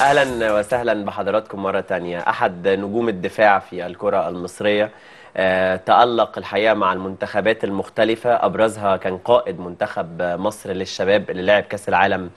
اهلا وسهلا بحضراتكم مره تانية احد نجوم الدفاع في الكره المصريه آه، تألق الحقيقه مع المنتخبات المختلفه ابرزها كان قائد منتخب مصر للشباب اللي لعب كاس العالم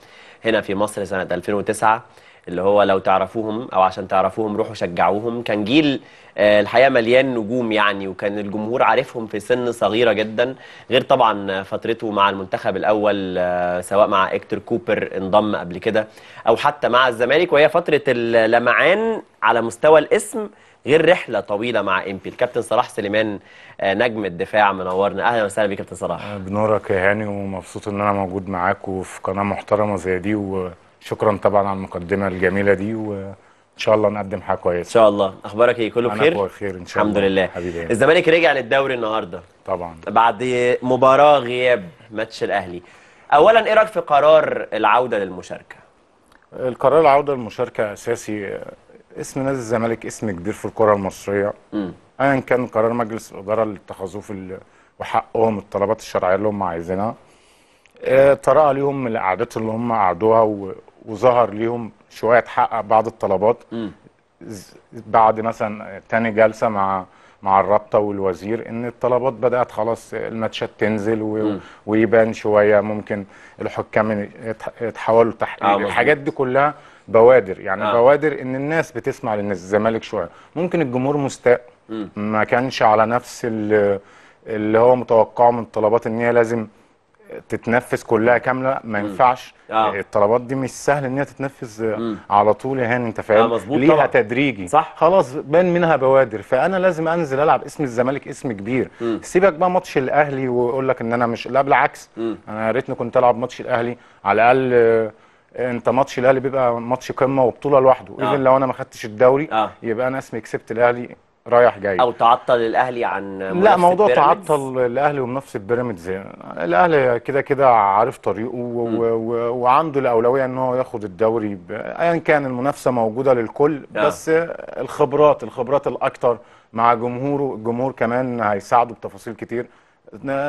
هنا في مصر سنه 2009 اللي هو لو تعرفوهم او عشان تعرفوهم روحوا شجعوهم كان جيل آه، الحقيقه مليان نجوم يعني وكان الجمهور عارفهم في سن صغيره جدا غير طبعا فترته مع المنتخب الاول آه، سواء مع اكتر كوبر انضم قبل كده او حتى مع الزمالك وهي فتره اللمعان على مستوى الاسم غير رحله طويله مع امبي الكابتن صلاح سليمان آه، نجم الدفاع منورنا اهلا وسهلا بك كابتن صلاح بنورك يا هاني ومبسوط ان انا موجود معاك وفي قناه محترمه زي دي و... شكرا طبعا على المقدمه الجميله دي وان شاء الله نقدم حاجه كويسه ان شاء الله اخبارك ايه كله بخير انا بخير ان شاء الله الحمد لله حبيبي الزمالك رجع للدوري النهارده طبعا بعد مباراه غياب ماتش الاهلي اولا ايه رايك في قرار العوده للمشاركه القرار العوده للمشاركه اساسي اسم نادي الزمالك اسم كبير في الكره المصريه ايا كان قرار مجلس الاداره اللي اتخذوه في وحقهم الطلبات الشرعيه اللي هم عايزينها آه، طرأ عليهم الاعداد اللي هم قعدوها وظهر ليهم شويه حقق بعض الطلبات بعد مثلا تاني جلسه مع مع الرابطه والوزير ان الطلبات بدات خلاص الماتشات تنزل و... ويبان شويه ممكن الحكام يتحولوا تحقيق آه الحاجات دي كلها بوادر يعني آه. بوادر ان الناس بتسمع الزمالك شويه ممكن الجمهور مستاء ما كانش على نفس اللي هو متوقعه من الطلبات ان هي لازم تتنفذ كلها كامله ما ينفعش آه. الطلبات دي مش سهل ان هي تتنفذ آه، مم. على طول يا هاني انت فاهم آه ليها طبعا. تدريجي صح خلاص بان منها بوادر فانا لازم انزل العب اسم الزمالك اسم كبير مم. سيبك بقى ماتش الاهلي واقول لك ان انا مش لا بالعكس مم. انا يا ريتني كنت العب ماتش الاهلي على الاقل آه، انت ماتش الاهلي بيبقى ماتش قمه وبطوله لوحده آه. ايفن لو انا ما خدتش الدوري آه. يبقى انا اسمي كسبت الاهلي رايح جاي او تعطل الاهلي عن لا موضوع بيراميدز. تعطل الاهلي ومنافسه بيراميدز الاهلي كده كده عارف طريقه وعنده الاولويه ان هو ياخد الدوري ايا كان المنافسه موجوده للكل آه. بس الخبرات الخبرات الاكثر مع جمهوره الجمهور كمان هيساعده بتفاصيل كتير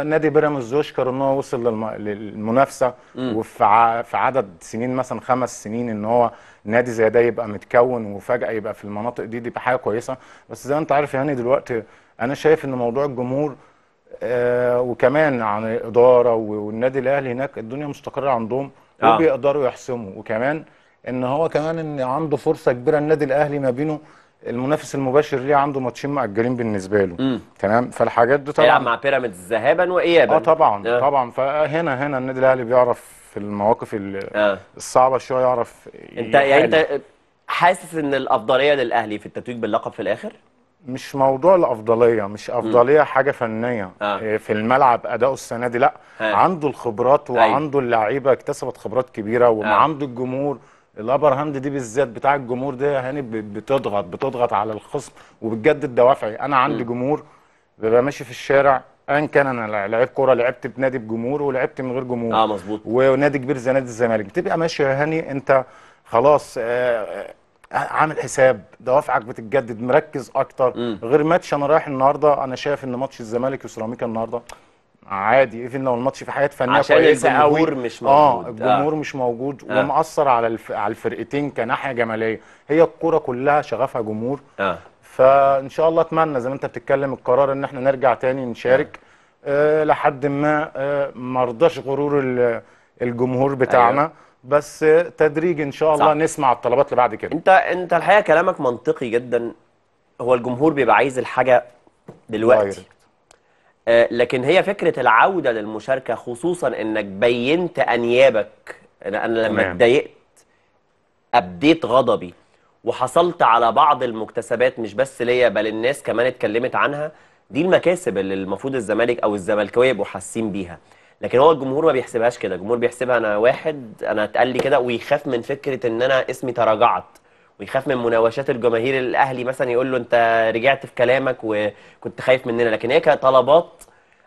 نادي بيراميدز يشكر ان هو وصل للمنافسه وفي في عدد سنين مثلا خمس سنين ان هو نادي زي ده يبقى متكون وفجاه يبقى في المناطق دي دي بحاجه حاجه كويسه بس زي ما انت عارف يعني دلوقتي انا شايف ان موضوع الجمهور آه وكمان عن الاداره والنادي الاهلي هناك الدنيا مستقره عندهم آه. وبيقدروا يحسموا وكمان ان هو كمان ان عنده فرصه كبيره النادي الاهلي ما بينه المنافس المباشر ليه عنده ماتشين مأجلين بالنسبه له مم. تمام فالحاجات دي طبعا يلعب مع بيراميدز ذهابا وايابا اه طبعا آه. طبعا فهنا هنا النادي الاهلي بيعرف في المواقف آه. الصعبه شويه يعرف انت يعني انت حاسس ان الافضليه للاهلي في التتويج باللقب في الاخر؟ مش موضوع الافضليه مش افضليه مم. حاجه فنيه آه. آه. في الملعب اداؤه السنه دي لا آه. عنده الخبرات طيب. وعنده اللعيبه اكتسبت خبرات كبيره وعنده آه. الجمهور الابر هاند دي بالذات بتاع الجمهور ده يعني بتضغط بتضغط على الخصم وبتجدد دوافعي انا عندي م. جمهور ببقى ماشي في الشارع ان كان انا لعيب كوره لعبت بنادي بجمهور ولعبت من غير جمهور اه مظبوط ونادي كبير زي نادي الزمالك بتبقى ماشي يا هاني انت خلاص آه, آه،, آه، عامل حساب دوافعك بتتجدد مركز اكتر م. غير ماتش انا رايح النهارده انا شايف ان ماتش الزمالك وسيراميكا النهارده عادي ايفن لو الماتش في حاجات فنيه كويسه قوي الجمهور مش آه، موجود اه الجمهور آه. مش موجود آه. ومأثر على الف... على الفرقتين كناحيه جماليه هي الكوره كلها شغفها جمهور آه. فان شاء الله اتمنى زي ما انت بتتكلم القرار ان احنا نرجع تاني نشارك آه. آه لحد ما آه ما رضاش غرور الجمهور بتاعنا أيوه. بس تدريج ان شاء الله صح. نسمع الطلبات اللي بعد كده انت انت الحقيقه كلامك منطقي جدا هو الجمهور بيبقى عايز الحاجه دلوقتي آه، لكن هي فكرة العودة للمشاركة خصوصا انك بينت انيابك انا لما اتضايقت ابديت غضبي وحصلت على بعض المكتسبات مش بس ليا بل الناس كمان اتكلمت عنها دي المكاسب اللي المفروض الزمالك او الزملكاويه يبقوا حاسين بيها لكن هو الجمهور ما بيحسبهاش كده الجمهور بيحسبها انا واحد انا اتقال لي كده ويخاف من فكره ان انا اسمي تراجعت ويخاف من مناوشات الجماهير الاهلي مثلا يقول له انت رجعت في كلامك وكنت خايف مننا لكن هي كطلبات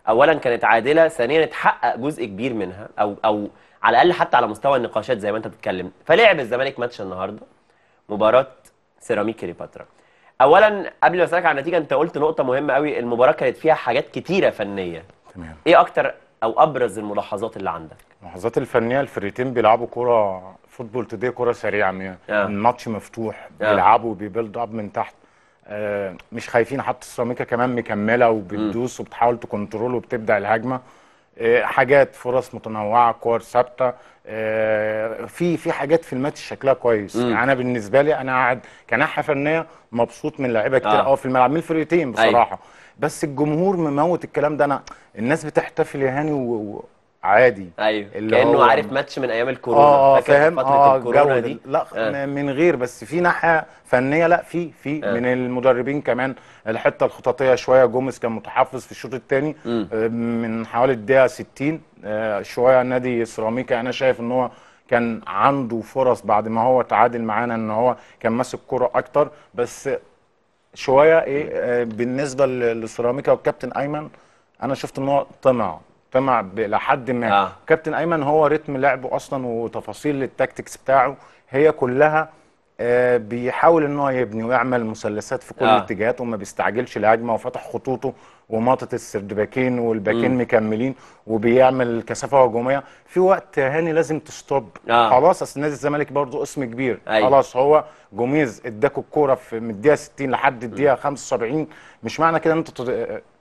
اولا كانت عادله ثانيا اتحقق جزء كبير منها او او على الاقل حتى على مستوى النقاشات زي ما انت بتتكلم فلعب الزمالك ماتش النهارده مباراه سيراميك كليوباترا اولا قبل ما اسالك عن النتيجه انت قلت نقطه مهمه قوي المباراه كانت فيها حاجات كتيره فنيه تمام ايه اكتر او ابرز الملاحظات اللي عندك الملاحظات الفنيه الفريقين بيلعبوا كوره فوتبول تدي كره سريعه الماتش مفتوح بيلعبوا بيبيلد اب من تحت آه، مش خايفين حتى السيراميكا كمان مكمله وبتدوس وبتحاول تكنترول وبتبدا الهجمه آه، حاجات فرص متنوعه كور ثابته آه، في في حاجات في الماتش شكلها كويس مم. يعني انا بالنسبه لي انا قاعد كناحيه فنيه مبسوط من لعيبه كتير قوي آه. في الملعب من الفرقتين أيوة. بصراحه أي. بس الجمهور مموت الكلام ده انا الناس بتحتفل يا هاني و... عادي ايوه اللي كانه هو... عارف ماتش من ايام الكورونا اه, آه، فاهم اه الكورونا دي لا آه. من غير بس في ناحيه فنيه لا في في آه. من المدربين كمان الحته الخططيه شويه جوميز كان متحفظ في الشوط الثاني آه، من حوالي الدقيقه 60 آه، شويه نادي سيراميكا انا شايف ان هو كان عنده فرص بعد ما هو تعادل معانا ان هو كان ماسك كرة اكتر بس شويه ايه بالنسبه لسيراميكا والكابتن ايمن انا شفت ان هو طمع مجتمع الى حد ما آه. كابتن ايمن هو رتم لعبه اصلا وتفاصيل التكتكس بتاعه هي كلها آه بيحاول ان هو يبني ويعمل مثلثات في كل آه. وما بيستعجلش الهجمه وفتح خطوطه وماطط السردباكين والباكين م. مكملين وبيعمل كثافه هجوميه في وقت هاني لازم تستوب آه. خلاص اصل نادي الزمالك برضو اسم كبير أي. أيوه. خلاص هو جوميز اداكوا الكوره في من الدقيقه 60 لحد الدقيقه 75 مش معنى كده ان انت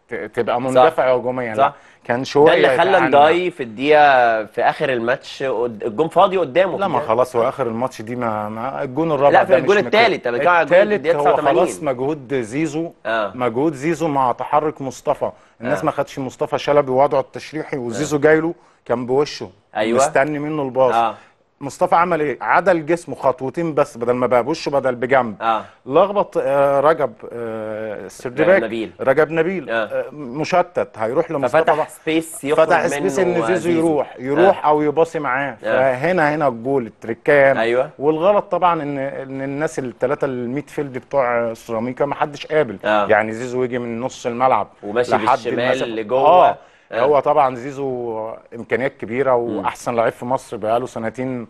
تبقى مندفع هجوميا صح كان شويه ده اللي خلى انداي في الدقيقه في اخر الماتش الجون فاضي قدامه لا ما خلاص هو اخر الماتش دي ما, ما الجون الرابع لا في الجون الثالث انا الثالث هو خلاص مجهود زيزو آه. مجهود زيزو مع تحرك مصطفى الناس آه. ما خدتش مصطفى شلبي وضعه التشريحي وزيزو آه. جاي له كان بوشه أيوة. مستني منه الباص آه. مصطفى عمل ايه عدل جسمه خطوتين بس بدل ما بوشه بدل بجنب آه. لخبط آه، رجب آه السردباك نبيل رجب نبيل آه. آه. مشتت هيروح لمصطفى ففتح سبيس يخرج فتح سبيس ان زيزو يروح يروح آه. او يباصي معاه آه. فهنا هنا الجول التركان أيوة. والغلط طبعا ان ان الناس الثلاثه الميد فيلد بتوع سيراميكا ما حدش قابل آه. يعني زيزو يجي من نص الملعب وماشي بالشمال لجوه آه. آه. هو طبعا زيزو امكانيات كبيره واحسن لعيب في مصر بقاله سنتين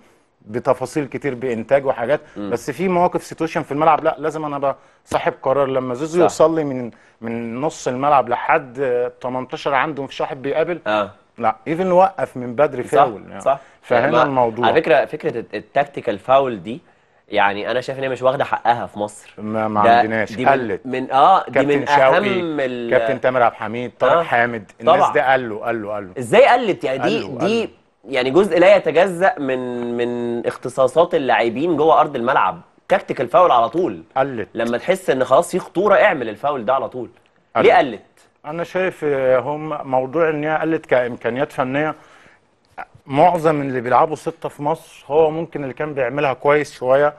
بتفاصيل كتير بانتاج وحاجات م. بس في مواقف سيتويشن في الملعب لا لازم انا ابقى صاحب قرار لما زيزو يوصل لي من من نص الملعب لحد 18 عنده مفيش واحد بيقابل آه. لا ايفن وقف من بدري فاول صح, يعني. صح. فهنا الموضوع على فكره فكره التكتيكال فاول دي يعني انا شايف ان هي مش واخده حقها في مصر ما, ما عندناش دي قلت من اه دي من اهم ال... كابتن تامر عبد الحميد طارق آه. حامد الناس طبعا. ده قال له قال له قال له ازاي قلت يعني دي قلو دي يعني جزء لا يتجزا من من اختصاصات اللاعبين جوه ارض الملعب تكتيك الفاول على طول قلت لما تحس ان خلاص في خطوره اعمل الفاول ده على طول قلت. ليه قلت انا شايف آه، هم موضوع ان هي قلت كامكانيات فنيه معظم اللي بيلعبوا سته في مصر هو ممكن اللي كان بيعملها كويس شويه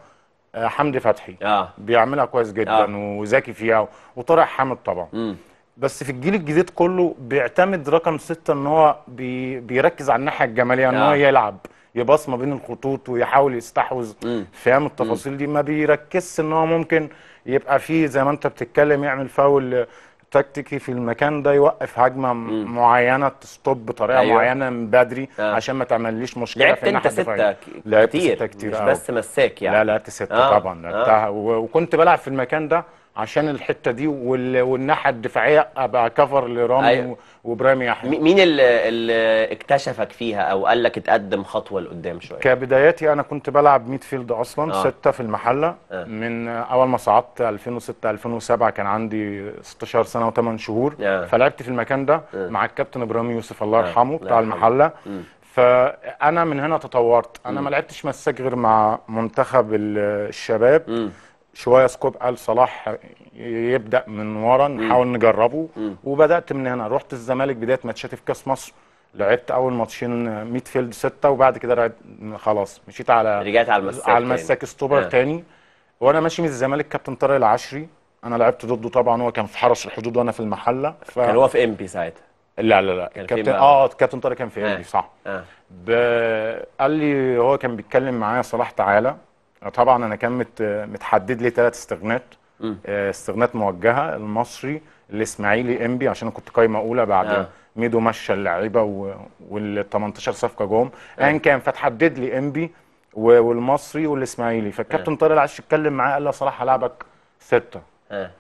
آه، حمدي فتحي آه. بيعملها كويس جدا آه. وذكي فيها وطارق حامد طبعا م. بس في الجيل الجديد كله بيعتمد رقم ستة ان هو بي بيركز على الناحيه الجماليه ان آه. هو يلعب يباص ما بين الخطوط ويحاول يستحوذ فهم التفاصيل دي ما بيركزش ان هو ممكن يبقى فيه زي ما انت بتتكلم يعمل فاول تكتيكي في المكان ده يوقف هجمه مم. معينه تستوب بطريقه أيوة. معينه من بدري آه. عشان ما تعمليش مشكله لعبت في انت سته لعبت كتير, ستة كتير مش آه. بس مساك يعني لا لعبت سته آه. طبعا آه. وكنت بلعب في المكان ده عشان الحته دي والناحيه الدفاعيه ابقى كفر لرامي أيوة. وابراهيم يحيى مين اللي, اكتشفك فيها او قال لك اتقدم خطوه لقدام شويه كبداياتي انا كنت بلعب ميد فيلد اصلا آه. سته في المحله آه. من اول ما صعدت 2006 2007 كان عندي 16 سنه و8 شهور آه. فلعبت في المكان ده آه. مع الكابتن ابراهيم يوسف الله آه. يرحمه آه. بتاع المحله م. فانا من هنا تطورت انا م. ما لعبتش مساك غير مع منتخب الشباب م. شويه سكوب قال صلاح يبدا من ورا نحاول نجربه وبدات من هنا رحت الزمالك بدايه ماتشاتي في كاس مصر لعبت اول ماتشين ميد فيلد سته وبعد كده لعبت خلاص مشيت على رجعت على المساك على المساك ستوبر آه. تاني وانا ماشي من الزمالك كابتن طارق العشري انا لعبت ضده طبعا هو كان في حرس الحدود وانا في المحله ف... كان هو في ام بي ساعتها لا لا لا كابتن اه كابتن طارق كان في ام بي آه. صح آه. ب... قال لي هو كان بيتكلم معايا صلاح تعالى طبعا انا كان مت متحدد لي ثلاث استغنات آه، استغنات موجهه المصري الاسماعيلي انبي عشان كنت قايمه اولى بعد آه. ميدو مشى اللعيبه وال 18 صفقه جم آه. ان كان فتحدد لي انبي والمصري والاسماعيلي فالكابتن آه. طارق العش اتكلم معاه قال لي صلاح هلاعبك سته آه.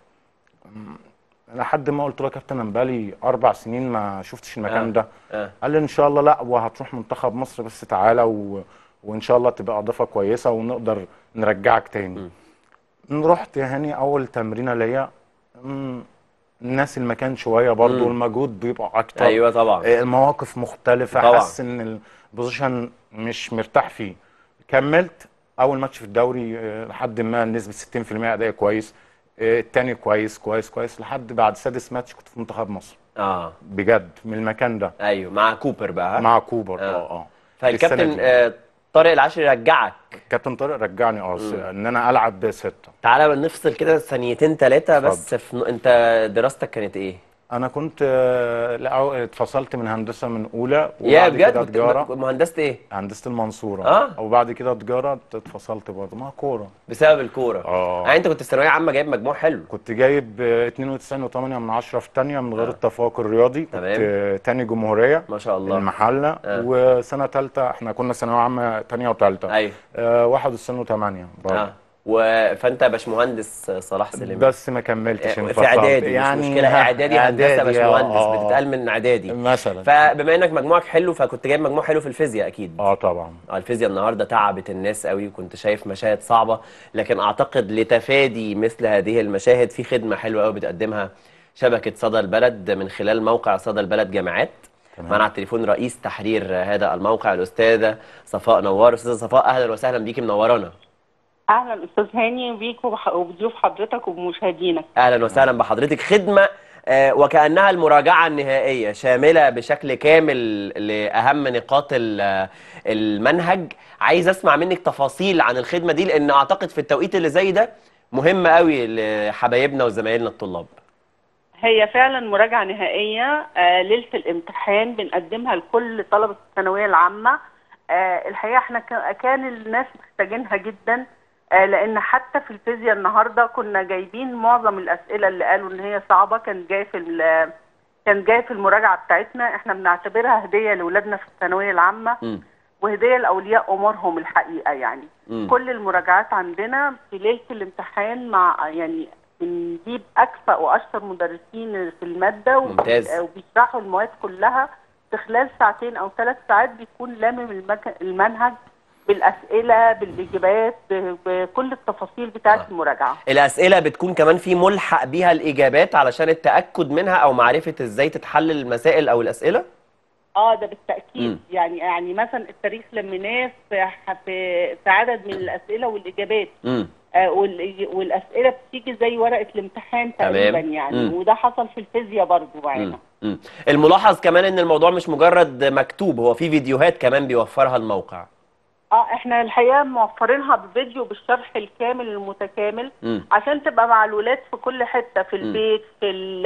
لحد ما قلت له يا كابتن انا بقالي اربع سنين ما شفتش المكان آه. ده آه. قال لي ان شاء الله لا وهتروح منتخب مصر بس تعالى و... وان شاء الله تبقى اضافه كويسه ونقدر نرجعك تاني م. رحت يا هاني اول تمرينه ليا الناس المكان شويه برضو المجهود بيبقى اكتر ايوه طبعا آه، المواقف مختلفه طبعا. حاسس ان البوزيشن مش مرتاح فيه كملت اول ماتش في الدوري آه، لحد ما نسبه 60% اداء كويس آه، الثاني كويس كويس كويس لحد بعد سادس ماتش كنت في منتخب مصر اه بجد من المكان ده ايوه مع كوبر بقى مع كوبر اه اه, آه. فالكابتن طارق العاشر رجعك كابتن طارق رجعني اه ان انا العب سته تعالى نفصل كده ثانيتين ثلاثه بس في... انت دراستك كانت ايه؟ انا كنت آه، لا اتفصلت من هندسه من اولى يا بجد تجاره مهندسه ايه هندسه المنصوره اه وبعد كده تجاره اتفصلت برضه مع كوره بسبب الكوره اه يعني انت كنت في ثانويه عامه جايب مجموع حلو كنت جايب 92.8 آه، من 10 في ثانيه من غير آه. التفوق الرياضي تمام. كنت آه، ثاني جمهوريه ما شاء الله المحله آه. وسنه ثالثه احنا كنا ثانويه عامه ثانيه وثالثه ايوه 91.8 برضه آه. و... فانت باشمهندس صلاح سليمان بس ما كملتش آه، في اعدادي يعني مش مشكله اعدادي هندسه آه، باشمهندس آه، بتتقال من اعدادي مثلا فبما انك مجموعك حلو فكنت جايب مجموع حلو في الفيزياء اكيد اه طبعا اه الفيزياء النهارده تعبت الناس قوي وكنت شايف مشاهد صعبه لكن اعتقد لتفادي مثل هذه المشاهد في خدمه حلوه قوي بتقدمها شبكه صدى البلد من خلال موقع صدى البلد جامعات معنا على التليفون رئيس تحرير هذا الموقع الاستاذه صفاء نوار استاذه صفاء اهلا وسهلا بيكي منورانا اهلا استاذ هاني بيك وبضيوف حضرتك وبمشاهدينك اهلا وسهلا بحضرتك خدمه آه، وكأنها المراجعة النهائية شاملة بشكل كامل لأهم نقاط المنهج عايز أسمع منك تفاصيل عن الخدمة دي لأن أعتقد في التوقيت اللي زي ده مهم قوي لحبايبنا وزمايلنا الطلاب هي فعلا مراجعة نهائية آه، ليلة الامتحان بنقدمها لكل طلبة الثانوية العامة آه، الحقيقة احنا كان الناس محتاجينها جدا آه، لان حتى في الفيزياء النهارده كنا جايبين معظم الاسئله اللي قالوا ان هي صعبه كان جاي في كان جاي في المراجعه بتاعتنا احنا بنعتبرها هديه لاولادنا في الثانويه العامه م. وهديه لاولياء امورهم الحقيقه يعني م. كل المراجعات عندنا في ليله الامتحان مع يعني بنجيب اكفأ واشطر مدرسين في الماده ممتاز آه، وبيشرحوا المواد كلها في خلال ساعتين او ثلاث ساعات بيكون لامم المنهج بالاسئله بالاجابات بكل التفاصيل بتاعه آه. المراجعه الاسئله بتكون كمان في ملحق بيها الاجابات علشان التاكد منها او معرفه ازاي تتحلل المسائل او الاسئله اه ده بالتاكيد م. يعني يعني مثلا التاريخ لميناه في في عدد من الاسئله والاجابات م. آه، والاسئله بتيجي زي ورقه الامتحان تقريبا يعني م. وده حصل في الفيزياء برضه يعني. معانا الملاحظ كمان ان الموضوع مش مجرد مكتوب هو في فيديوهات كمان بيوفرها الموقع اه احنا الحقيقه موفرينها بفيديو بالشرح الكامل المتكامل م. عشان تبقى مع الولاد في كل حته في البيت في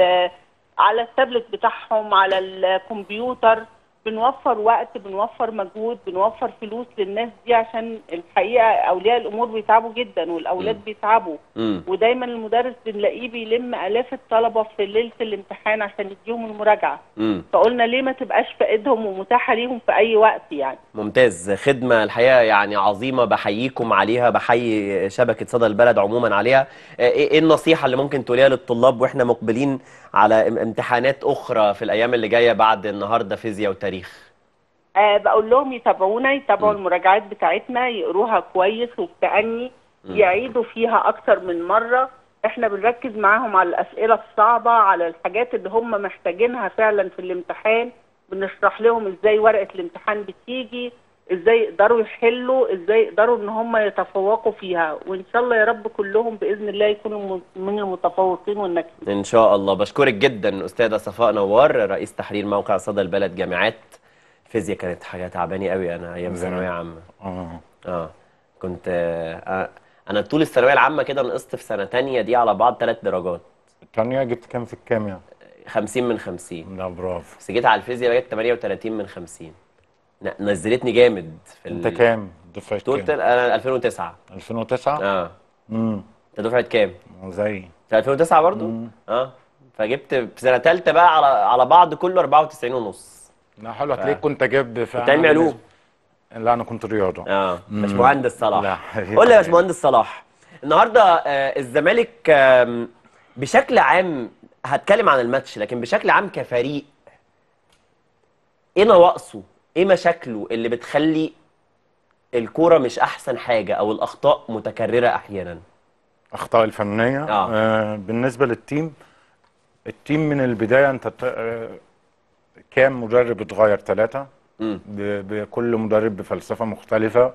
على التابلت بتاعهم على الكمبيوتر بنوفر وقت بنوفر مجهود بنوفر فلوس للناس دي عشان الحقيقه اولياء الامور بيتعبوا جدا والاولاد م. بيتعبوا م. ودايما المدرس بنلاقيه بيلم الاف الطلبه في ليله الامتحان عشان يديهم المراجعه م. فقلنا ليه ما تبقاش في ايدهم ومتاحه ليهم في اي وقت يعني ممتاز خدمه الحقيقه يعني عظيمه بحييكم عليها بحيي شبكه صدى البلد عموما عليها ايه, إيه النصيحه اللي ممكن تقوليها للطلاب واحنا مقبلين على امتحانات اخرى في الايام اللي جايه بعد النهارده فيزياء وتاريخ أه بقول لهم يتابعونا يتابعوا المراجعات بتاعتنا يقروها كويس وبتأني يعيدوا فيها اكتر من مره احنا بنركز معاهم على الاسئله الصعبه على الحاجات اللي هم محتاجينها فعلا في الامتحان بنشرح لهم ازاي ورقه الامتحان بتيجي ازاي يقدروا يحلوا ازاي يقدروا ان هم يتفوقوا فيها وان شاء الله يا رب كلهم باذن الله يكونوا من المتفوقين والناجحين ان شاء الله بشكرك جدا استاذه صفاء نوار رئيس تحرير موقع صدى البلد جامعات فيزياء كانت حاجه تعباني قوي انا ايام ثانويه عامه اه اه كنت آه انا طول الثانويه العامه كده نقصت في سنه ثانيه دي على بعض ثلاث درجات ثانيه جبت كام في الكيمياء يعني؟ 50 من 50 لا برافو بس جيت على الفيزياء جبت 38 من 50 نزلتني جامد في انت كام دفعت كام توتال انا 2009 2009 اه امم انت دفعه كام زي في 2009 برضو مم. اه فجبت في سنه ثالثه بقى على على بعض كله 94 ونص لا حلو هتلاقيك ف... كنت جايب في كنت علوم لا انا كنت رياضه اه باشمهندس صلاح لا قول لي يا باشمهندس صلاح النهارده آه الزمالك آه بشكل عام هتكلم عن الماتش لكن بشكل عام كفريق ايه نواقصه ايه مشاكله اللي بتخلي الكوره مش احسن حاجه او الاخطاء متكرره احيانا اخطاء الفنيه آه. آه بالنسبه للتيم التيم من البدايه انت آه كام مدرب اتغير ثلاثه بكل مدرب بفلسفه مختلفه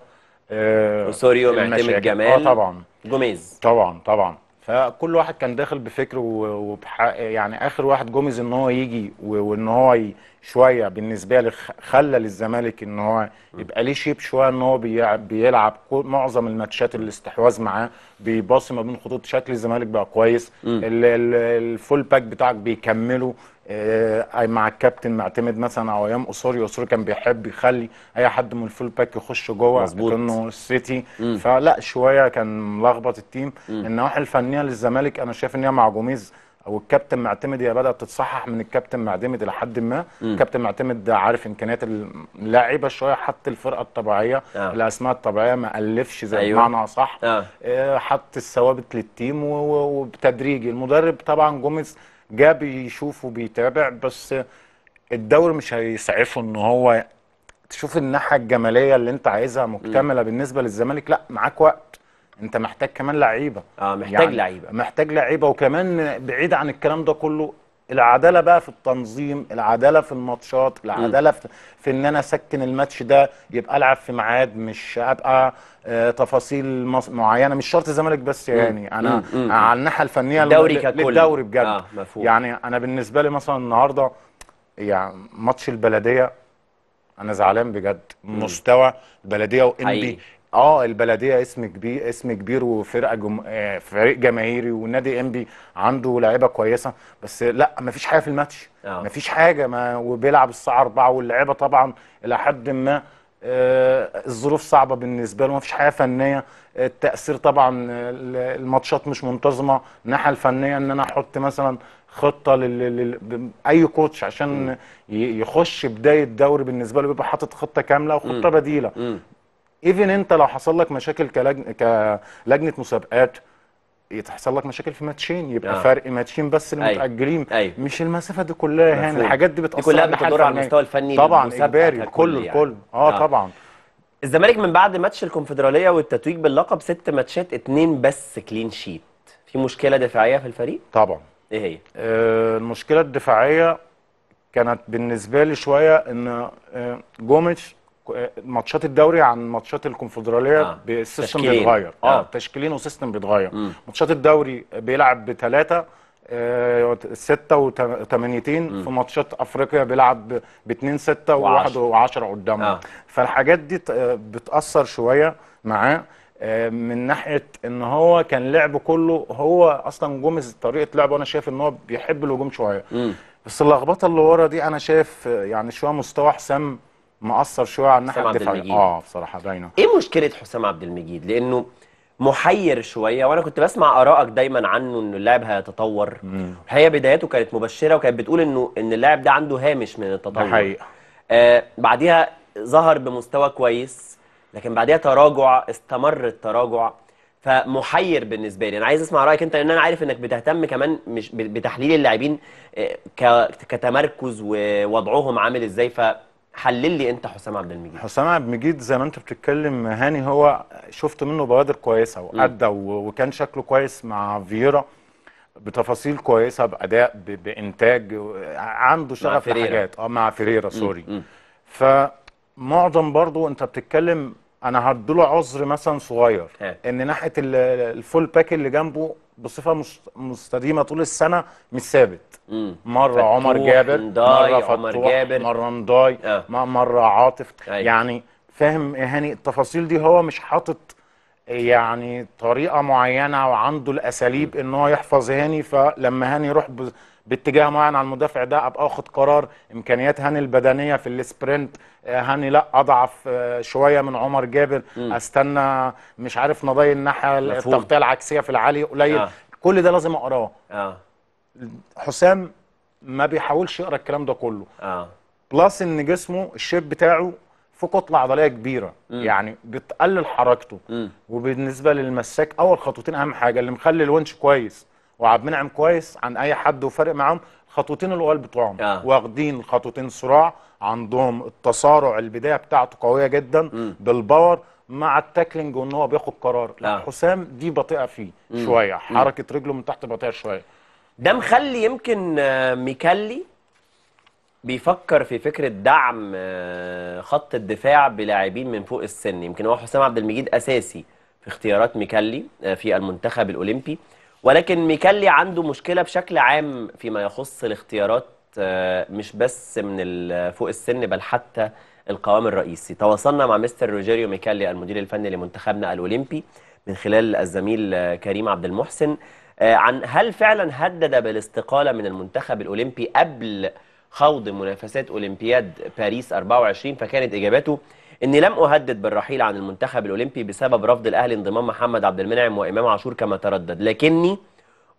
آه سوريو معتمد آه، جمال اه طبعا جوميز طبعا طبعا فكل واحد كان داخل بفكر وبحق يعني اخر واحد جوميز ان هو يجي وان هو شويه بالنسبه لي خلى للزمالك ان هو يبقى ليه شيب شويه ان هو بيلعب معظم الماتشات الاستحواذ معاه بيباصي ما بين خطوط شكل الزمالك بقى كويس الفول باك بتاعك بيكمله آه، مع الكابتن معتمد مثلا على ايام اسوري اسوري كان بيحب يخلي اي حد من الفول باك يخش جوه كانه السيتي فلا شويه كان ملخبط التيم النواحي الفنيه للزمالك انا شايف ان هي مع جوميز او الكابتن معتمد هي بدات تتصحح من الكابتن معتمد الى حد ما الكابتن معتمد عارف امكانيات اللاعيبه شويه حط الفرقه الطبيعيه آه. الاسماء الطبيعيه ما الفش زي أيوة. بمعنى صح آه. آه. حط الثوابت للتيم وبتدريجي المدرب طبعا جوميز جا بيشوف وبيتابع بس الدوري مش هيسعفه ان هو تشوف الناحيه الجماليه اللي انت عايزها مكتمله م. بالنسبه للزمالك لا معاك وقت انت محتاج كمان لعيبه اه محتاج يعني لعيبه محتاج لعيبه وكمان بعيد عن الكلام ده كله العداله بقى في التنظيم العداله في الماتشات العداله في, في ان انا اسكن الماتش ده يبقى العب في ميعاد مش ابقى آه تفاصيل معينه مش شرط الزمالك بس يعني مم. انا مم. على الناحيه الفنيه الدوري ككل الدوري بجد آه مفهوم. يعني انا بالنسبه لي مثلا النهارده يعني ماتش البلديه انا زعلان بجد مستوى البلديه وانبي اه البلديه اسم كبير اسم كبير وفرقه جم... آه، فريق جماهيري ونادي انبي عنده لعيبه كويسه بس لا ما فيش حاجه في الماتش آه. ما فيش حاجه ما وبيلعب الساعه 4 واللعيبه طبعا الى حد ما آه الظروف صعبه بالنسبه له ما فيش حاجه فنيه التاثير طبعا الماتشات مش منتظمه الناحيه الفنيه ان انا احط مثلا خطه لل... لل... اي كوتش عشان م. يخش بدايه دوري بالنسبه له بيبقى حاطط خطه كامله وخطه م. بديله م. ايفن انت لو حصل لك مشاكل كلجنه مسابقات تحصل لك مشاكل في ماتشين يبقى آه. فرق ماتشين بس اللي أيوه. متاجلين أيوه. مش المسافه دي كلها يعني الحاجات دي بتاثر دي كلها بتدور على المستوى الفني طبعا اجباري كله يعني. كله آه, اه طبعا الزمالك من بعد ماتش الكونفدراليه والتتويج باللقب ست ماتشات اتنين بس كلين شيت في مشكله دفاعيه في الفريق طبعا ايه هي آه المشكله الدفاعيه كانت بالنسبه لي شويه ان آه جوميش آه، ماتشات الدوري عن ماتشات الكونفدراليه آه. بالسيستم بيتغير اه, آه. تشكيلين وسيستم بيتغير ماتشات الدوري بيلعب بثلاثه آه، ستة وثمانيتين في ماتشات افريقيا بيلعب باتنين ستة وواحد و1 و10 قدامه آه. فالحاجات دي آه، بتاثر شويه معاه من ناحيه ان هو كان لعبه كله هو اصلا جمز طريقه لعبه انا شايف ان هو بيحب الهجوم شويه بس اللخبطه اللي ورا دي انا شايف يعني شويه مستوى حسام مقصر شويه على الناحيه الدفاعيه اه بصراحه باينه ايه مشكله حسام عبد المجيد لانه محير شويه وانا كنت بسمع ارائك دايما عنه ان اللاعب هيتطور هي بداياته كانت مبشره وكانت بتقول انه ان اللاعب ده عنده هامش من التطور حقيقة. آه بعديها ظهر بمستوى كويس لكن بعديها تراجع استمر التراجع فمحير بالنسبه لي انا عايز اسمع رايك انت لان انا عارف انك بتهتم كمان مش بتحليل اللاعبين آه، كتمركز ووضعهم عامل ازاي ف حلل لي انت حسام عبد المجيد حسام عبد المجيد زي ما انت بتتكلم هاني هو شفت منه بوادر كويسه وادى وكان شكله كويس مع فييرا بتفاصيل كويسه باداء بانتاج عنده شغف حاجات اه مع فيريرا سوري مم. فمعظم برضو انت بتتكلم انا هديله عذر مثلا صغير ها. ان ناحيه الفول باك اللي جنبه بصفه مستديمه طول السنه مش ثابت مره عمر جابر مره عمر جابر مره نداي آه. مره عاطف أي. أيوة. يعني فاهم هاني يعني التفاصيل دي هو مش حاطط يعني طريقه معينه وعنده الاساليب ان هو يحفظ هاني فلما هاني يروح باتجاه معين على المدافع ده ابقى اخد قرار امكانيات هاني البدنيه في السبرنت آه، هاني لا اضعف آه، شويه من عمر جابر م. استنى مش عارف نضاي الناحيه التغطيه العكسيه في العالي قليل آه. كل ده لازم اقراه آه. حسام ما بيحاولش يقرا الكلام ده كله آه. بلس ان جسمه الشيب بتاعه في كتله عضليه كبيره م. يعني بتقلل حركته م. وبالنسبه للمساك اول خطوتين اهم حاجه اللي مخلي الونش كويس وعبد المنعم كويس عن اي حد وفارق معاهم الخطوتين الاول بتوعهم آه. واخدين خطوتين صراع عندهم التصارع البدايه بتاعته قويه جدا م. بالباور مع التاكلينج وان هو بياخد قرار لا. آه. حسام دي بطيئه فيه م. شويه حركه م. رجله من تحت بطيئه شويه ده مخلي يمكن آه، ميكالي بيفكر في فكره دعم آه، خط الدفاع بلاعبين من فوق السن يمكن هو حسام عبد المجيد اساسي في اختيارات ميكالي في المنتخب الاولمبي ولكن ميكالي عنده مشكله بشكل عام فيما يخص الاختيارات مش بس من فوق السن بل حتى القوام الرئيسي تواصلنا مع مستر روجيريو ميكالي المدير الفني لمنتخبنا الأولمبي من خلال الزميل آه، كريم عبد المحسن آه، عن هل فعلا هدد بالاستقالة من المنتخب الأولمبي قبل خوض منافسات أولمبياد باريس 24 فكانت إجابته إني لم أهدد بالرحيل عن المنتخب الأولمبي بسبب رفض الأهلي انضمام محمد عبد المنعم وإمام عاشور كما تردد لكني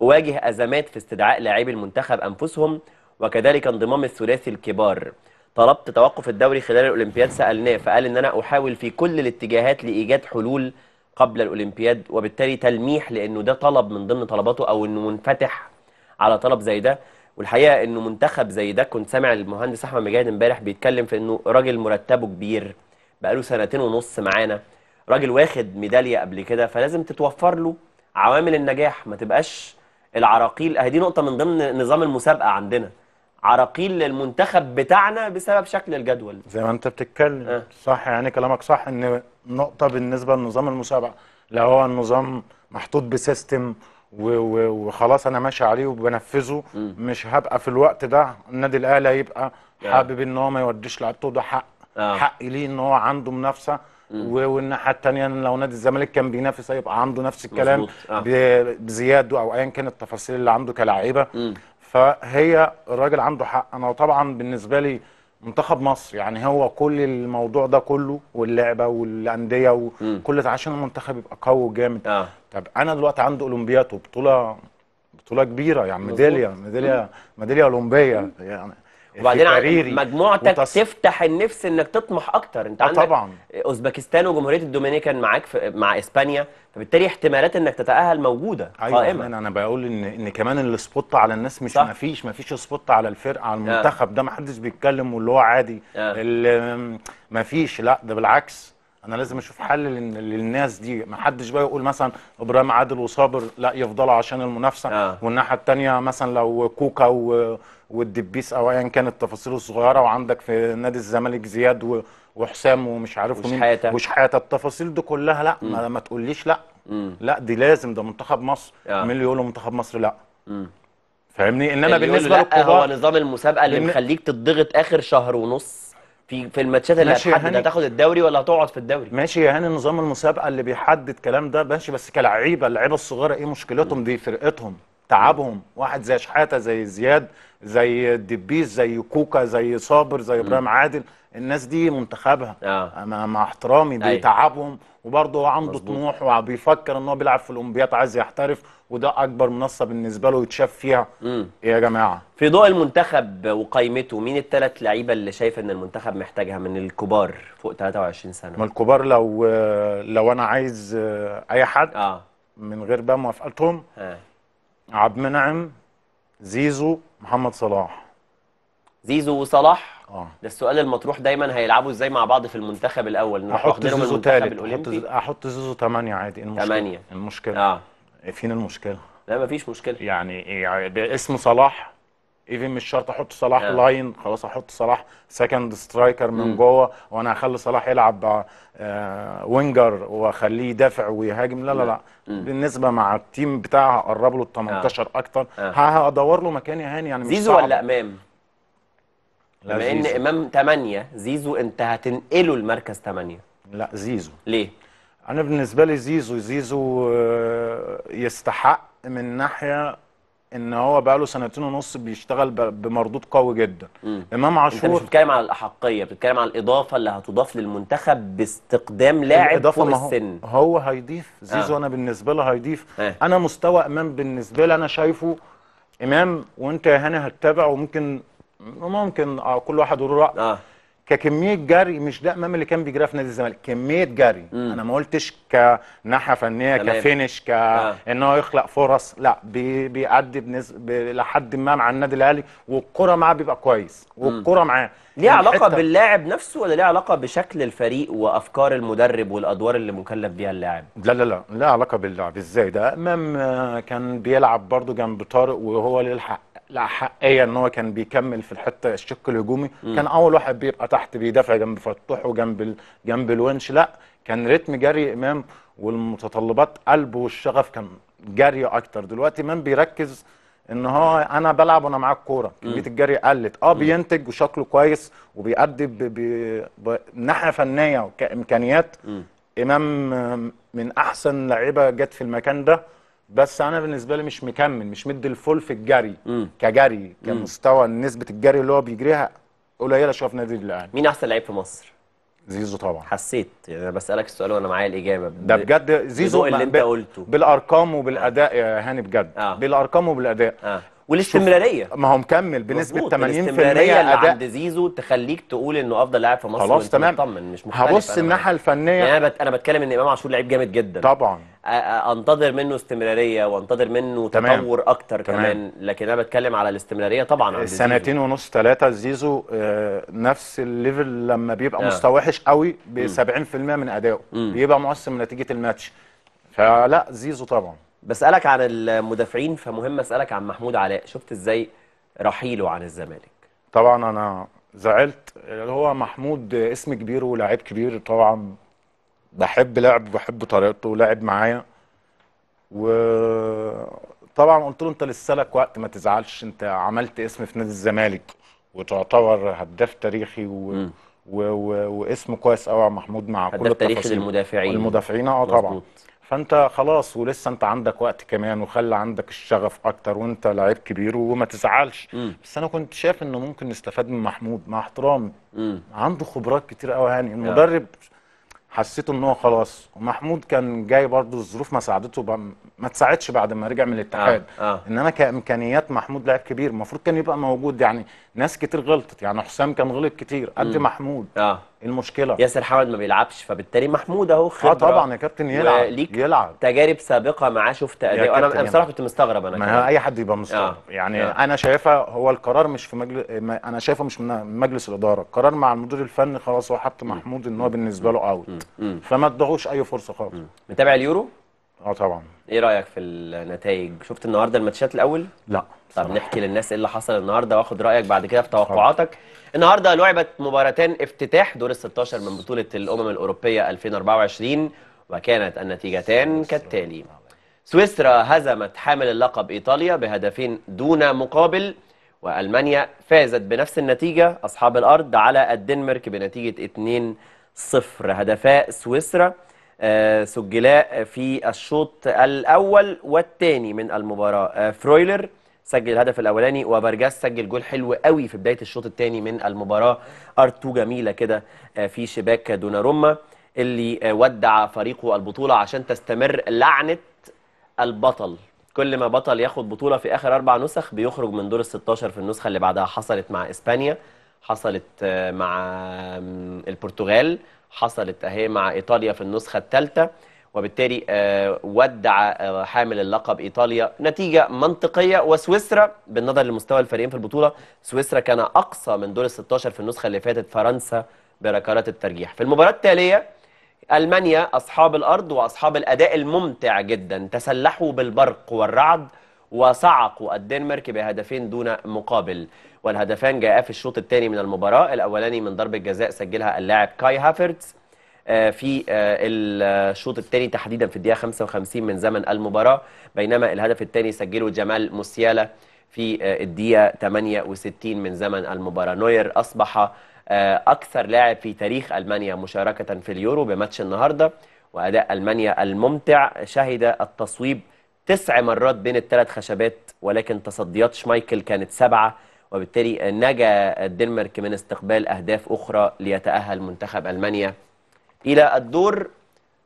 أواجه أزمات في استدعاء لاعبي المنتخب أنفسهم وكذلك انضمام الثلاثي الكبار طلبت توقف الدوري خلال الأولمبياد سألناه فقال إن أنا أحاول في كل الاتجاهات لإيجاد حلول قبل الأولمبياد وبالتالي تلميح لأنه ده طلب من ضمن طلباته أو إنه منفتح على طلب زي ده والحقيقة إنه منتخب زي ده كنت سامع المهندس أحمد مجاهد امبارح بيتكلم في إنه راجل مرتبه كبير بقاله سنتين ونص معانا راجل واخد ميدالية قبل كده فلازم تتوفر له عوامل النجاح ما تبقاش العراقيل أهي دي نقطة من ضمن نظام المسابقة عندنا عراقيل للمنتخب بتاعنا بسبب شكل الجدول زي ما انت بتتكلم أه. صح يعني كلامك صح ان نقطه بالنسبه لنظام المسابقه لا هو النظام محطوط بسيستم وخلاص انا ماشي عليه وبنفذه م. مش هبقى في الوقت ده النادي الاهلي هيبقى آه. حابب ان هو ما يوديش لعيبته ده حق آه. حق ليه ان هو عنده منافسه والناحيه الثانيه لو نادي الزمالك كان بينافس هيبقى عنده نفس الكلام آه. بزياده او ايا كانت التفاصيل اللي عنده كلاعيبه فهي الراجل عنده حق انا طبعا بالنسبه لي منتخب مصر يعني هو كل الموضوع ده كله واللعبه والانديه وكل ده عشان المنتخب يبقى قوي وجامد آه. طب انا دلوقتي عنده اولمبياد وبطوله بطوله كبيره يعني ميداليه ميداليه ميداليه اولمبيه يعني وبعدين مجموعتك وتص... تفتح النفس انك تطمح اكتر انت آه، عندك طبعا اوزبكستان وجمهوريه الدومينيكان معاك في... مع اسبانيا فبالتالي احتمالات انك تتاهل موجوده أيوة قائمه انا بقول ان ان كمان السبوت على الناس مش ما فيش ما فيش سبوت على الفرقه على آه. المنتخب ده ما حدش بيتكلم واللي هو عادي آه. ما فيش لا ده بالعكس انا لازم اشوف حل للناس دي ما حدش بقى يقول مثلا ابراهيم عادل وصابر لا يفضلوا عشان المنافسه آه. والناحيه الثانيه مثلا لو كوكا و... والدبيس او ايا كانت تفاصيله الصغيره وعندك في نادي الزمالك زياد وحسام ومش عارف مين وشحاته التفاصيل دي كلها لا ما, ما تقوليش لا مم. لا دي لازم ده منتخب مصر آه. مين اللي يقولوا منتخب مصر لا مم. فاهمني انما بالنسبه للكبار هو نظام المسابقه اللي مخليك تضغط اخر شهر ونص في في الماتشات اللي هتحدد هتاخد الدوري ولا هتقعد في الدوري ماشي يا هاني نظام المسابقه اللي بيحدد كلام ده ماشي بس كلاعيبه اللعيبه الصغيره ايه مشكلتهم دي فرقتهم تعبهم واحد زي شحاته زي زياد زي الدبيس زي كوكا زي صابر زي ابراهيم عادل الناس دي منتخبها آه. مع احترامي دي أي. أيوة. تعبهم وبرضه هو عنده مزبوط. طموح وبيفكر ان هو بيلعب في الاولمبياد عايز يحترف وده اكبر منصه بالنسبه له يتشاف فيها يا جماعه في ضوء المنتخب وقائمته مين الثلاث لعيبه اللي شايف ان المنتخب محتاجها من الكبار فوق 23 سنه من الكبار لو لو انا عايز اي حد آه. من غير بقى موافقتهم آه. عبد المنعم زيزو محمد صلاح زيزو وصلاح اه ده السؤال المطروح دايما هيلعبوا ازاي مع بعض في المنتخب الاول احط زيزو ثالث احط احط زيزو 8 عادي إيه المشكله 8 إيه المشكله اه إيه، فين المشكله لا مفيش مشكله يعني, يعني اسم صلاح ايفن مش شرط احط صلاح yeah. لاين خلاص احط صلاح سكند سترايكر من mm. جوه وانا هخلي صلاح يلعب آه وينجر واخليه يدافع ويهاجم لا لا لا mm. بالنسبه مع التيم بتاعها قرب له ال 18 yeah. اكتر yeah. هدور له مكان هاني يعني زيزو ولا امام؟ بما ان امام 8 زيزو انت هتنقله المركز 8 لا زيزو ليه؟ انا بالنسبه لي زيزو زيزو آه، يستحق من ناحيه ان هو بقى له سنتين ونص بيشتغل بمردود قوي جدا مم. امام عاشور انت مش بتتكلم على الاحقيه بتتكلم على الاضافه اللي هتضاف للمنتخب باستقدام لاعب فوق السن هو هيضيف آه. زيزو آه. انا بالنسبه له هيضيف آه. انا مستوى امام بالنسبه لي انا شايفه امام وانت يا هاني هتتابع وممكن ممكن كل واحد له راي آه. ككميه جري مش ده امام اللي كان بيجريها في نادي الزمالك كميه جري مم. انا ما قلتش كناحيه فنيه تمام. كفينش ك آه. ان هو يخلق فرص لا بي... بيعدي بنسب لحد ما مع النادي الاهلي والكره معاه بيبقى كويس والكره معاه ليه يعني علاقه حتة... باللاعب نفسه ولا ليه علاقه بشكل الفريق وافكار المدرب والادوار اللي مكلف بيها اللاعب لا لا لا لا علاقه باللاعب ازاي ده امام كان بيلعب برده جنب طارق وهو اللي الحق لا حقيقيه ان هو كان بيكمل في الحته الشق الهجومي م. كان اول واحد بيبقى تحت بيدافع جنب فتوح وجنب ال... جنب الونش لا كان رتم جري امام والمتطلبات قلبه والشغف كان جري اكتر دلوقتي امام بيركز ان هو انا بلعب وانا معاك الكوره كميه الجري قلت اه بينتج وشكله كويس وبيأدي ناحيه فنيه وكامكانيات امام من احسن لعيبه جت في المكان ده بس انا بالنسبه لي مش مكمل مش مدي الفول في الجري مم. كجري كمستوى نسبه الجري اللي هو بيجريها قليله شويه في نادي الاهلي مين احسن لعيب في مصر زيزو طبعا حسيت يعني انا بسالك السؤال وانا معايا الاجابه ده بجد زيزو اللي انت قلته بالارقام وبالاداء يا هاني بجد آه. بالارقام وبالاداء آه. والاستمراريه ما هو مكمل بنسبه 80% الاستمراريه اللي عند زيزو تخليك تقول انه افضل لاعب في مصر خلاص تمام مطمن مش مختلف هبص الناحيه الفنيه يعني انا بت... انا بتكلم ان امام عاشور لعيب جامد جدا طبعا انتظر منه استمراريه وانتظر منه تمام. تطور اكتر تمام. كمان لكن انا بتكلم على الاستمراريه طبعا عند سنتين ونص ثلاثه زيزو آه نفس الليفل لما بيبقى آه. مستوى وحش قوي ب 70% من ادائه بيبقى من نتيجه الماتش فلا زيزو طبعا بسألك عن المدافعين فمهم أسألك عن محمود علاء شفت إزاي رحيله عن الزمالك طبعا أنا زعلت اللي هو محمود اسم كبير ولاعب كبير طبعا بحب لعبه بحب طريقته ولعب معايا وطبعا قلت له انت لسه لك وقت ما تزعلش انت عملت اسم في نادي الزمالك وتعتبر هداف تاريخي و... و... و... واسم كويس قوي محمود مع كل التفاصيل هداف تاريخي للمدافعين المدافعين اه طبعا مزبوط. فانت خلاص ولسه انت عندك وقت كمان وخلى عندك الشغف اكتر وانت لعيب كبير وما تزعلش م. بس انا كنت شايف انه ممكن نستفاد من محمود مع احترامي عنده خبرات كتير قوي هاني يعني. المدرب حسيته ان هو خلاص ومحمود كان جاي برضه الظروف ما ساعدته ما تساعدش بعد ما رجع من الاتحاد آه. آه. انما كامكانيات محمود لاعب كبير المفروض كان يبقى موجود يعني ناس كتير غلطت يعني حسام كان غلط كتير قد محمود آه. إيه المشكله ياسر حمد ما بيلعبش فبالتالي محمود اهو آه، خبره اه طبعا يا كابتن يلعب ليك يلعب تجارب سابقه معاه شفت اداء انا بصراحه كنت مستغرب انا ما اي حد يبقى مستغرب آه. يعني آه. انا شايفها هو القرار مش في مجلس انا شايفه مش من مجلس الاداره القرار مع المدير الفني خلاص هو حط محمود ان هو بالنسبه له اوت فما تضيعوش اي فرصه خالص متابع اليورو اه طبعا ايه رايك في النتائج شفت النهارده الماتشات الاول لا طب نحكي للناس ايه اللي حصل النهارده واخد رايك بعد كده في توقعاتك النهارده لعبت مباراتان افتتاح دور ال 16 من بطوله الامم الاوروبيه 2024 وكانت النتيجتان كالتالي سويسرا هزمت حامل اللقب ايطاليا بهدفين دون مقابل والمانيا فازت بنفس النتيجه اصحاب الارض على الدنمارك بنتيجه 2-0 هدفاء سويسرا آه، سجلا في الشوط الاول والثاني من المباراه آه، فرويلر سجل الهدف الاولاني وبرجاس سجل جول حلو قوي في بدايه الشوط الثاني من المباراه ارتو جميله كده آه، في شباك دوناروما اللي ودع فريقه البطوله عشان تستمر لعنه البطل كل ما بطل ياخد بطوله في اخر اربع نسخ بيخرج من دور ال 16 في النسخه اللي بعدها حصلت مع اسبانيا حصلت مع البرتغال حصلت اهي مع ايطاليا في النسخه الثالثه وبالتالي آه، ودع آه، حامل اللقب ايطاليا نتيجه منطقيه وسويسرا بالنظر لمستوى الفريقين في البطوله سويسرا كان اقصى من دور ال 16 في النسخه اللي فاتت فرنسا بركلات الترجيح في المباراه التاليه المانيا اصحاب الارض واصحاب الاداء الممتع جدا تسلحوا بالبرق والرعد وصعقوا الدنمارك بهدفين دون مقابل والهدفان جاء في الشوط الثاني من المباراة الأولاني من ضربة جزاء سجلها اللاعب كاي هافرتز آه، في آه، الشوط الثاني تحديدا في الدقيقة 55 من زمن المباراة بينما الهدف الثاني سجله جمال موسيالا في آه، الدقيقة 68 من زمن المباراة نوير أصبح أكثر لاعب في تاريخ ألمانيا مشاركة في اليورو بماتش النهاردة وأداء ألمانيا الممتع شهد التصويب تسع مرات بين الثلاث خشبات ولكن تصديات شمايكل كانت سبعة وبالتالي نجا الدنمارك من استقبال أهداف أخرى ليتأهل منتخب ألمانيا إلى الدور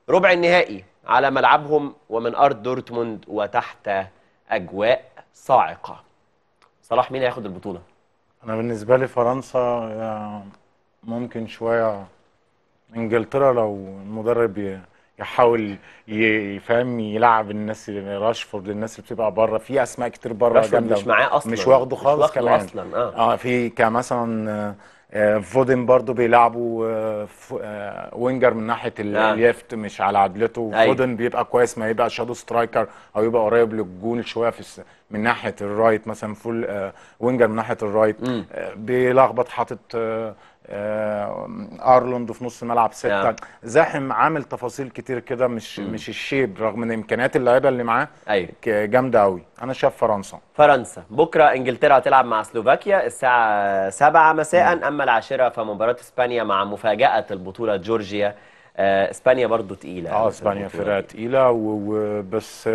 ربع النهائي على ملعبهم ومن أرض دورتموند وتحت أجواء صاعقة صلاح مين هياخد البطولة؟ أنا بالنسبة لي فرنسا آه، ممكن شوية إنجلترا لو المدرب يحاول يفهم يلعب الناس اللي راشفورد الناس اللي بتبقى بره في اسماء كتير بره جامده مش معاه اصلا مش واخده خالص مش كمان اصلا اه, آه في كمثلا آه، فودن برضه بيلعبوا آه، آه، وينجر من ناحيه اليفت مش على عدلته أيوه. فودن بيبقى كويس ما يبقى شادو سترايكر او يبقى قريب للجون شويه في من ناحيه الرايت مثلا فول وينجر من ناحيه الرايت بيلخبط حاطط آه، ارلوند في نص الملعب سته yeah. زاحم عامل تفاصيل كتير كده مش mm. مش الشيب رغم ان امكانيات اللعيبه اللي معاه أيه. جامده قوي انا شايف فرنسا فرنسا بكره انجلترا هتلعب مع سلوفاكيا الساعه 7 مساء mm. اما العاشره فمباراه اسبانيا مع مفاجاه البطوله جورجيا آه اسبانيا برضو تقيله اه اسبانيا فرقه تقيله وبس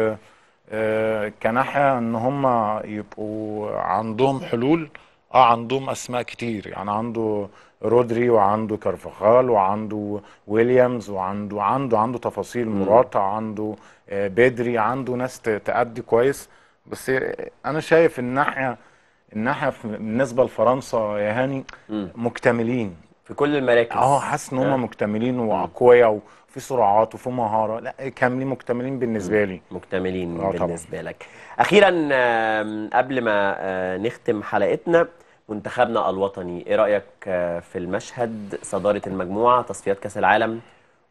آه كناحيه ان هم يبقوا عندهم حلول اه عندهم اسماء كتير يعني عنده رودري وعنده كارفاخال وعنده ويليامز وعنده عنده عنده تفاصيل مراتا عنده آه، بدري عنده ناس تأدي كويس بس انا شايف الناحيه الناحيه بالنسبه لفرنسا يا هاني مكتملين في كل المراكز اه حاسس ان هم آه. مكتملين واقوياء وفي سرعات وفي مهاره لا كاملين مكتملين بالنسبه لي مكتملين آه، بالنسبه لك اخيرا قبل ما نختم حلقتنا منتخبنا الوطني ايه رايك آه، في المشهد صداره المجموعه تصفيات كاس العالم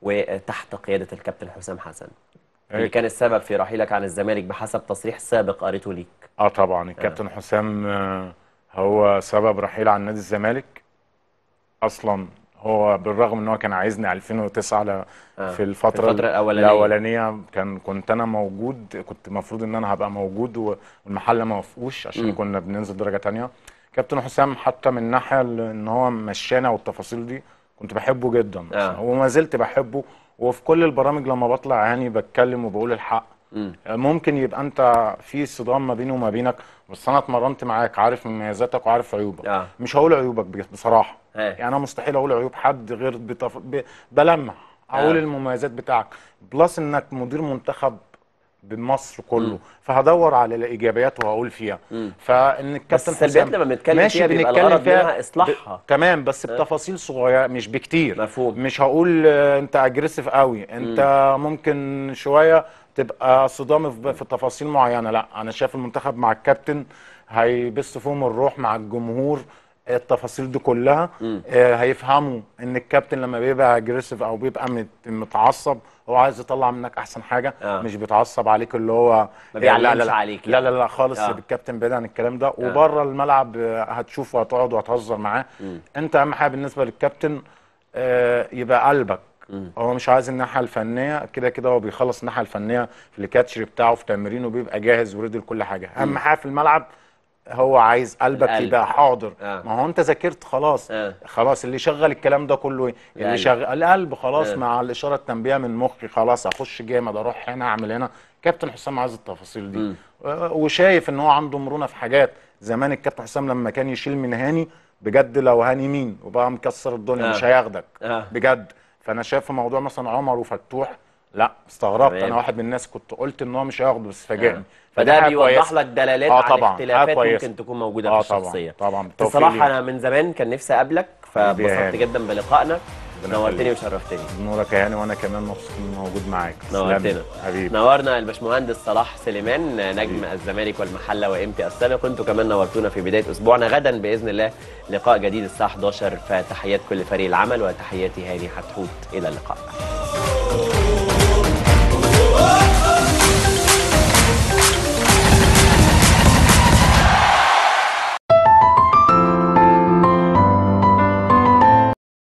وتحت قياده الكابتن حسام حسن إيه. اللي كان السبب في رحيلك عن الزمالك بحسب تصريح سابق قريته ليك اه طبعا آه. الكابتن آه. حسام هو سبب رحيل عن نادي الزمالك اصلا هو بالرغم ان هو كان عايزني 2009 على آه. في الفتره, الفترة الأولانية. الاولانيه كان كنت انا موجود كنت المفروض ان انا هبقى موجود والمحل ما وافقوش عشان م. كنا بننزل درجه ثانيه كابتن حسام حتى من ناحيه ان هو مشانا والتفاصيل دي كنت بحبه جدا آه. وما زلت بحبه وفي كل البرامج لما بطلع يعني بتكلم وبقول الحق م. ممكن يبقى انت في صدام ما بيني وما بينك بس انا اتمرنت معاك عارف مميزاتك وعارف عيوبك آه. مش هقول عيوبك بصراحه هي. آه. يعني انا مستحيل اقول عيوب حد غير بتف... ب... بلمح آه. اقول آه. المميزات بتاعك بلس انك مدير منتخب بمصر كله مم. فهدور على الايجابيات وهقول فيها مم. فان الكابتن بس السلبيات لما بنتكلم ماشي فيها بيبقى بنتكلم فيها اصلاحها ب... تمام بس آه. بتفاصيل صغيره مش بكتير مفهوم مش هقول آه، انت اجريسيف قوي انت مم. ممكن شويه تبقى صدام في, في تفاصيل معينه لا انا شايف المنتخب مع الكابتن هيبث فيهم الروح مع الجمهور التفاصيل دي كلها آه، هيفهموا ان الكابتن لما بيبقى اجريسيف او بيبقى متعصب هو عايز يطلع منك احسن حاجه آه. مش بيتعصب عليك اللي هو ما يعني بيعلقش لا لا عليك يعني. لا لا لا خالص آه. الكابتن بعيد عن الكلام ده آه. وبره الملعب آه، هتشوفه وهتقعد وهتهزر معاه مم. انت اهم حاجه بالنسبه للكابتن آه يبقى قلبك هو مش عايز الناحيه الفنيه كده كده هو بيخلص الناحيه الفنيه في الكاتشر بتاعه في تمرينه بيبقى جاهز وريدي لكل حاجه اهم حاجه في الملعب هو عايز قلبك القلب. يبقى حاضر آه. ما هو انت ذاكرت خلاص آه. خلاص اللي شغل الكلام ده كله ايه اللي شغل القلب خلاص آه. مع الاشاره التنبيه من مخي خلاص اخش جامد اروح هنا اعمل هنا كابتن حسام عايز التفاصيل دي م. آه، وشايف ان هو عنده مرونه في حاجات زمان الكابتن حسام لما كان يشيل من هاني بجد لو هاني مين وبقى مكسر الدنيا آه. مش هياخدك آه. بجد فانا شايف في موضوع مثلا عمر وفتوح لا استغربت انا واحد من الناس كنت قلت ان هو مش هياخده بس فاجئني آه. فده بيوضح لك دلالات آه على اختلافات آه ممكن تكون موجوده آه في الشخصيه طبعا طبعا بصراحه انا من زمان كان نفسي اقابلك فبسطت جدا بلقائنا نورتني وشرفتني نورك يا هاني وانا كمان مبسوط اني موجود معاك نورتنا حبيبي نورنا الباشمهندس صلاح سليمان نجم الزمالك والمحله بي السابق انتوا كمان نورتونا في بدايه اسبوعنا غدا باذن الله لقاء جديد الساعه 11 فتحيات كل فريق العمل وتحياتي هاني حتحوت الى اللقاء